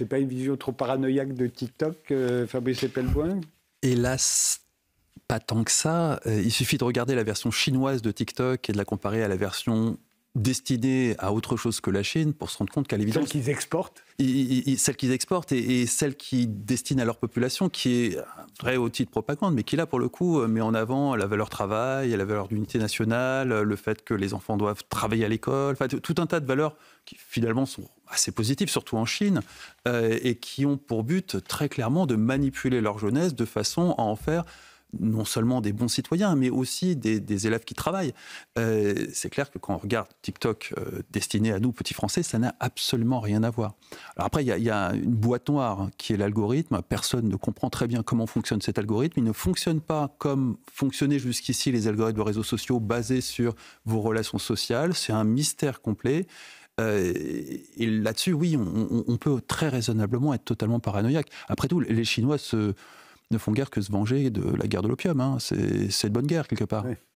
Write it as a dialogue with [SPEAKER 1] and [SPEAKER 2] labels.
[SPEAKER 1] C'est pas une vision trop paranoïaque de TikTok, euh, Fabrice Epelboin Hélas, pas tant que ça. Euh, il suffit de regarder la version chinoise de TikTok et de la comparer à la version destinées à autre chose que la Chine pour se rendre compte qu'à l'évidence... Celles qu'ils exportent et, Celles qu'ils exportent et, celles qui destinent à leur population, qui est un vrai outil de propagande, mais qui là, pour le coup, euh, met en avant la valeur travail, la valeur d'unité nationale, le fait que les enfants doivent travailler à l'école, fait tout un tas de valeurs qui finalement sont assez positives, surtout en Chine, euh, et qui ont pour but très clairement de manipuler leur jeunesse de façon à en faire non seulement des bons citoyens, mais aussi des, élèves qui travaillent. Euh, c'est clair que quand on regarde TikTok euh, destiné à nous, petits Français, ça n'a absolument rien à voir. Alors après, il y, a une boîte noire qui est l'algorithme. Personne ne comprend très bien comment fonctionne cet algorithme. Il ne fonctionne pas comme fonctionnaient jusqu'ici les algorithmes de réseaux sociaux basés sur vos relations sociales. C'est un mystère complet. Euh, et là-dessus, oui, on peut très raisonnablement être totalement paranoïaque. Après tout, les Chinois se ne font guère que se venger de la guerre de l'opium. Hein. C'est une bonne guerre, quelque part.